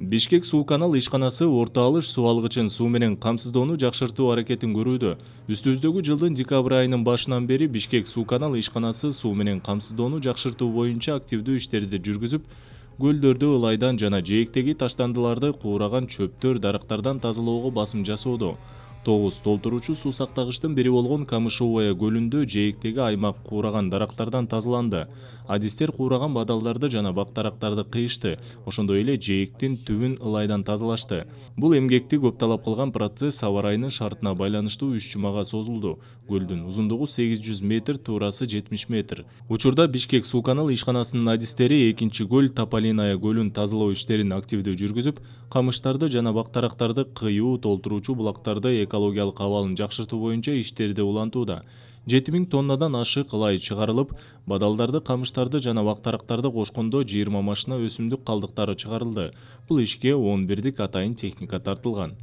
бишкек суу канал ишканасы орто алыш суу алгычын суу менен камсыздоону жакшыртуу аракетин көрүүдө үстүбүздөгү жылдын декабрь айынын башынан бери бишкек суу канал ишканасы суу менен камсыздоону жакшыртуу боюнча активдүү иштерди жүргүзүп көлдөрдү ылайдан жана жээктеги таштандыларды куураган чөптөр дарактардан тазалоого басым жасоодо 9 толтуруучу суу сактагычтын бири болгон камышовое көлүндө жээктеги аймак куураган дарақтардан тазаланды адистер куураган бадалдарды жана бақтарақтарды қиышты кыйышты ошондой эле жээктин түбүн ылайдан тазалашты бул эмгекти көп талап кылган процесс аба шартына байланышты үч жумага созулду көлдүн узундугу сегиз метр турасы 70 метр учурда бишкек суу канал адистері адистери экинчи көл тополиная көлүн тазалоо иштерин активді жүргізіп қамыштарды жана бақтарақтарды дарактарды кыюу бұлақтарды булактарды экологиялық абалын жақшырты бойынша иштерди улантууда 7000 тоннадан ашы қылай шығарылып, бадалдарды қамыштарды жана вақтарықтарды дарактарды кошкондо жыйырма машина өсүмдүк калдыктары чыгарылды бул ишке он атайын техника тартылған.